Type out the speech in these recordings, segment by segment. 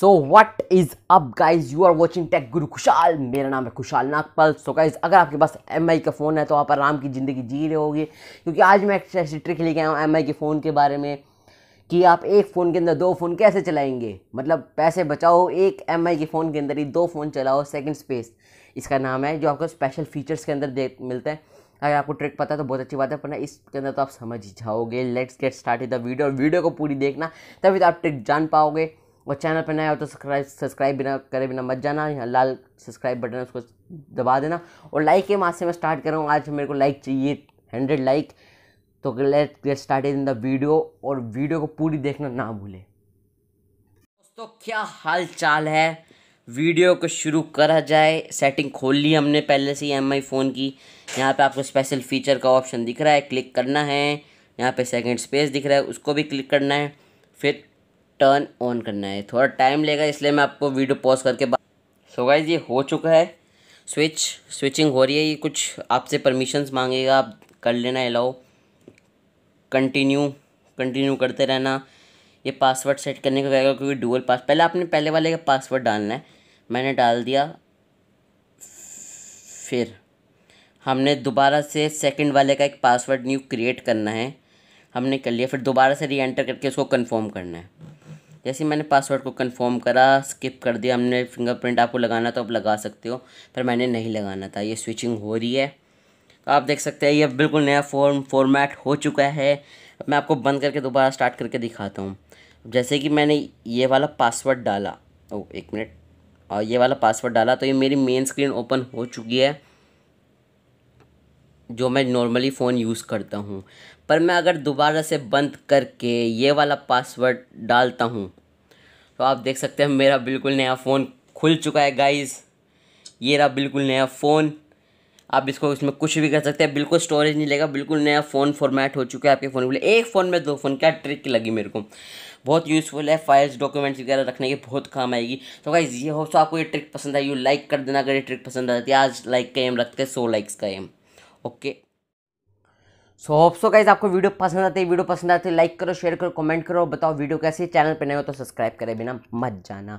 so what is up guys you are watching Tech Guru Khushal मेरा नाम है खुशाल नागपाल सो गाइज अगर आपके पास एम आई का फ़ोन है तो आप आराम की ज़िंदगी जी रहे होगी क्योंकि आज मैं एक ऐसी ट्रिक लेके आया हूँ एम आई के फ़ोन के बारे में कि आप एक फ़ोन के अंदर दो फ़ोन कैसे चलाएंगे मतलब पैसे बचाओ एक एम आई के फ़ोन के अंदर ही दो फ़ोन चलाओ सेकेंड स्पेस इसका नाम है जो आपको स्पेशल फीचर्स के अंदर देख मिलता है अगर आपको ट्रिक पता है तो बहुत अच्छी बात है पर इसके अंदर तो आप समझ ही जाओगे let's get start the video और वीडियो को पूरी देखना तभी तो आप ट्रिक जान पाओगे और चैनल पर नया हो तो सब्सक्राइब सब्सक्राइब बिना करे बिना मत जाना यहाँ लाल सब्सक्राइब बटन उसको दबा देना और लाइक के मास से मैं स्टार्ट कर रहा हूँ आज मेरे को लाइक चाहिए हंड्रेड लाइक तो let get start in the video और वीडियो को पूरी देखना ना भूले दोस्तों क्या हाल चाल है वीडियो को शुरू करा जाए सेटिंग खोल ली हमने पहले से ही एम फ़ोन की यहाँ पे आपको स्पेशल फीचर का ऑप्शन दिख रहा है क्लिक करना है यहाँ पे सेकंड स्पेस दिख रहा है उसको भी क्लिक करना है फिर टर्न ऑन करना है थोड़ा टाइम लेगा इसलिए मैं आपको वीडियो पॉज करके बात सो गाइज ये हो चुका है स्विच स्विचिंग हो रही है ये कुछ आपसे परमिशंस मांगेगा आप कर लेना अलाउ कंटिन्यू कंटिन्यू करते रहना ये पासवर्ड सेट करने का कहेगा क्योंकि डुअल पास पहले आपने पहले वाले का पासवर्ड डालना है मैंने डाल दिया फिर हमने दोबारा से सेकंड वाले का एक पासवर्ड न्यू क्रिएट करना है हमने कर लिया फिर दोबारा से री एंटर करके उसको कन्फर्म करना है जैसे मैंने पासवर्ड को कंफर्म करा स्किप कर दिया हमने फिंगरप्रिंट आपको लगाना तो आप लगा सकते हो पर मैंने नहीं लगाना था ये स्विचिंग हो रही है तो आप देख सकते हैं ये बिल्कुल नया फॉर्म फॉर्मेट हो चुका है मैं आपको बंद करके दोबारा स्टार्ट करके दिखाता हूँ जैसे कि मैंने ये वाला पासवर्ड डाला ओ एक मिनट और ये वाला पासवर्ड डाला तो ये मेरी मेन स्क्रीन ओपन हो चुकी है जो मैं नॉर्मली फ़ोन यूज़ करता हूँ पर मैं अगर दोबारा से बंद करके ये वाला पासवर्ड डालता हूँ तो आप देख सकते हैं मेरा बिल्कुल नया फ़ोन खुल चुका है गाइस ये रहा बिल्कुल नया फ़ोन आप इसको इसमें कुछ भी कर सकते हैं बिल्कुल स्टोरेज नहीं लेगा बिल्कुल नया फ़ोन फॉर्मेट हो चुका है आपके फ़ोन के लिए एक फ़ोन में दो फ़ोन क्या ट्रिक लगी मेरे को बहुत यूज़फुल है फाइल्स डॉक्यूमेंट्स वगैरह रखने के बहुत काम आएगी तो गाइज़ ये हो सो तो आपको ये ट्रिक पसंद आई यू लाइक कर देना अगर ये ट्रिक पसंद आती है आज लाइक का एम रखते हैं सौ लाइक्स का aim okay so hope so guys आपको वीडियो पसंद आती है वीडियो पसंद आती है लाइक करो शेयर करो कमेंट करो बताओ वीडियो कैसी चैनल पर नहीं हो तो सब्सक्राइब करे बिना मत जाना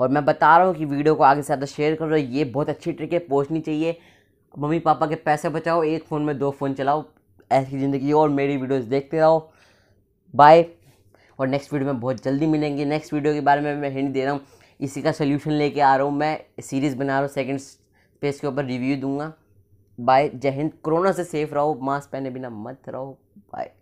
और मैं बता रहा हूँ कि वीडियो को आगे से ज़्यादा शेयर करो ये बहुत अच्छी ट्रिक है पहुँचनी चाहिए मम्मी पापा के पैसे बचाओ एक फ़ोन में दो फ़ोन चलाओ ऐसी ज़िंदगी और मेरी वीडियोस देखते रहो बाय और नेक्स्ट वीडियो में बहुत जल्दी मिलेंगे नेक्स्ट वीडियो के बारे में मैं हिंट दे रहा हूँ इसी का सोल्यूशन लेके आ रहा हूँ मैं सीरीज़ बना रहा हूँ सेकेंड पेज के ऊपर रिव्यू दूंगा बाय जय हिंद कोरोना से सेफ रहो मास्क पहने बिना मत रहो बाय